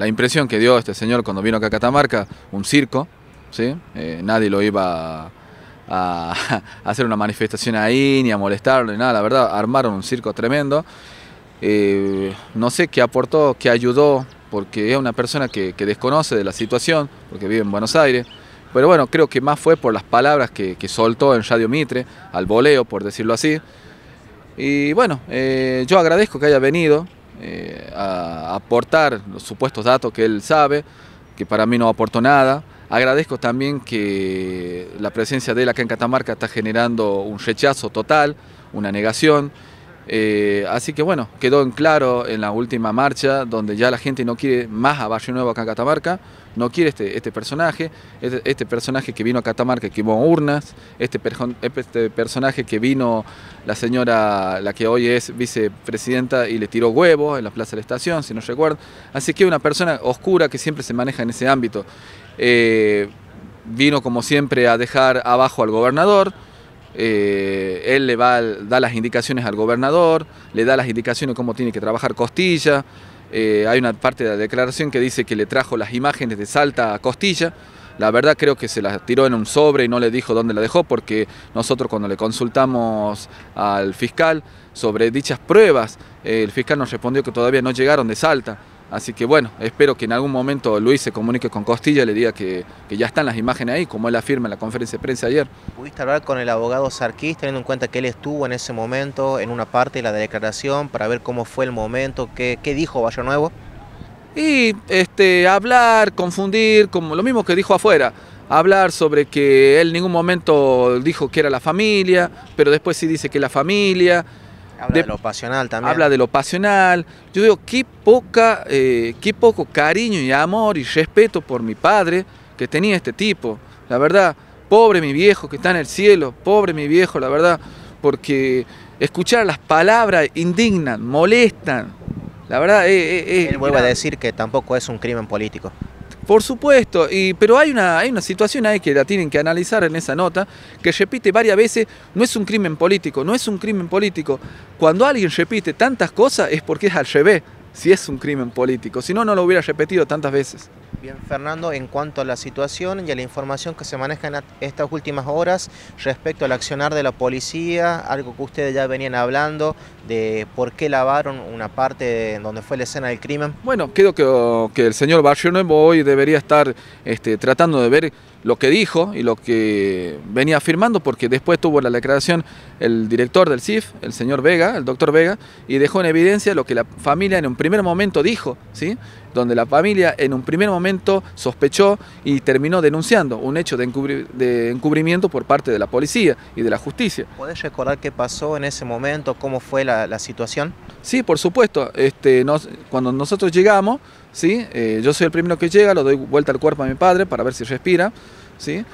la impresión que dio este señor cuando vino acá a Catamarca, un circo, ¿sí? Eh, nadie lo iba a, hacer una manifestación ahí, ni a molestarlo, ni nada, la verdad, armaron un circo tremendo. Eh, no sé qué aportó, qué ayudó, porque es una persona que, desconoce de la situación, porque vive en Buenos Aires. Pero bueno, creo que más fue por las palabras que, soltó en Radio Mitre, al voleo, por decirlo así. Y bueno, eh, yo agradezco que haya venido, eh, a aportar los supuestos datos que él sabe, que para mí no aportó nada. Agradezco también que la presencia de él acá en Catamarca está generando un rechazo total, una negación. Eh, así que bueno, quedó en claro en la última marcha, donde ya la gente no quiere más a Barrio Nuevo acá en Catamarca, no quiere este, este personaje, este, este, personaje que vino a Catamarca que quemó urnas, este, este, personaje que vino la señora, la que hoy es vicepresidenta y le tiró huevos en la Plaza de la Estación, si no recuerdo. Así que una persona oscura que siempre se maneja en ese ámbito. Eh, vino como siempre a dejar abajo al gobernador, eh, él le va, da las indicaciones al gobernador, le da las indicaciones de cómo tiene que trabajar Costilla, eh, hay una parte de la declaración que dice que le trajo las imágenes de Salta a Costilla, la verdad creo que se las tiró en un sobre y no le dijo dónde la dejó porque nosotros cuando le consultamos al fiscal sobre dichas pruebas, el fiscal nos respondió que todavía no llegaron de Salta. Así que bueno, espero que en algún momento Luis se comunique con Costilla, y le diga que, ya están las imágenes ahí, como él afirma en la conferencia de prensa ayer. ¿Pudiste hablar con el abogado Sarquís, teniendo en cuenta que él estuvo en ese momento, en una parte de la declaración, para ver cómo fue el momento, qué, dijo Valle Nuevo? Y este, hablar, confundir, como lo mismo que dijo afuera hablar sobre que él en ningún momento dijo que era la familia, pero después sí dice que la familia. Habla de, lo pasional también. Habla de lo pasional. Yo digo, qué, poca, eh, qué poco cariño y amor y respeto por mi padre que tenía este tipo. La verdad, pobre mi viejo que está en el cielo, pobre mi viejo, la verdad, porque escuchar las palabras indignan, molestan. La verdad, eh, eh, eh Él a decir que tampoco es un crimen político. Por supuesto, y, pero hay una, hay una situación ahí que la tienen que analizar en esa nota, que repite varias veces, no es un crimen político, no es un crimen político. Cuando alguien repite tantas cosas es porque es al revés si es un crimen político, si no, no lo hubiera repetido tantas veces. Bien, Fernando, en cuanto a la situación y a la información que se maneja en estas últimas horas respecto al accionar de la policía, algo que ustedes ya venían hablando de por qué lavaron una parte donde fue la escena del crimen. Bueno, creo que, el señor Barrio Nuevo hoy debería estar este, tratando de ver lo que dijo y lo que venía afirmando, porque después tuvo la declaración el director del CIF, el señor Vega, el doctor Vega, y dejó en evidencia lo que la familia en un primer momento dijo, ¿sí? donde la familia en un primer momento sospechó y terminó denunciando un hecho de, encubrimiento por parte de la policía y de la justicia. ¿Puedes recordar qué pasó en ese momento? ¿Cómo fue la, situación? Sí, por supuesto. Este, cuando nosotros llegamos, ¿sí? Eh, yo soy el primero que llega, lo doy vuelta al cuerpo a mi padre para ver si respira. ¿sí?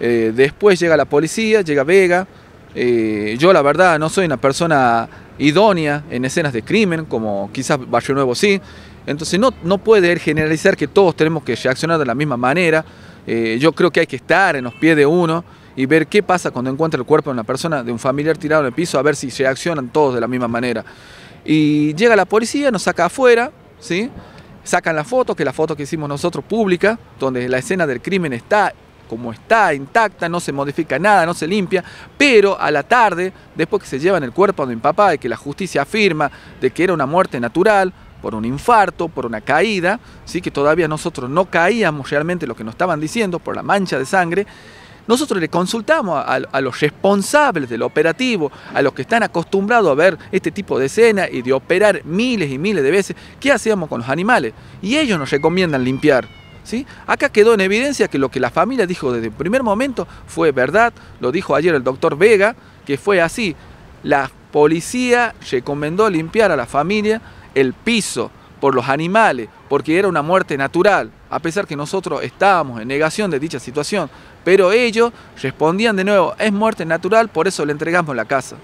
Eh, después llega la policía, llega Vega, eh, yo la verdad no soy una persona idónea en escenas de crimen, como quizás Barrio Nuevo sí. Entonces no, no puede generalizar que todos tenemos que reaccionar de la misma manera. Eh, yo creo que hay que estar en los pies de uno y ver qué pasa cuando encuentra el cuerpo de una persona, de un familiar tirado en el piso, a ver si reaccionan todos de la misma manera. Y llega la policía, nos saca afuera, ¿sí? sacan la foto, que es la foto que hicimos nosotros pública, donde la escena del crimen está como está, intacta, no se modifica nada, no se limpia, pero a la tarde, después que se llevan el cuerpo a mi papá, y que la justicia afirma de que era una muerte natural, por un infarto, por una caída, ¿sí? que todavía nosotros no caíamos realmente lo que nos estaban diciendo, por la mancha de sangre, nosotros le consultamos a, los responsables del operativo, a los que están acostumbrados a ver este tipo de escena y de operar miles y miles de veces, qué hacíamos con los animales. Y ellos nos recomiendan limpiar. Acá quedó en evidencia que lo que la familia dijo desde el primer momento fue verdad, lo dijo ayer el doctor Vega, que fue así. La policía le recomendó limpiar a la familia el piso por los animales, porque era una muerte natural, a pesar que nosotros estábamos en negación de dicha situación, pero ellos respondían de nuevo, es muerte natural, por eso le entregamos la casa.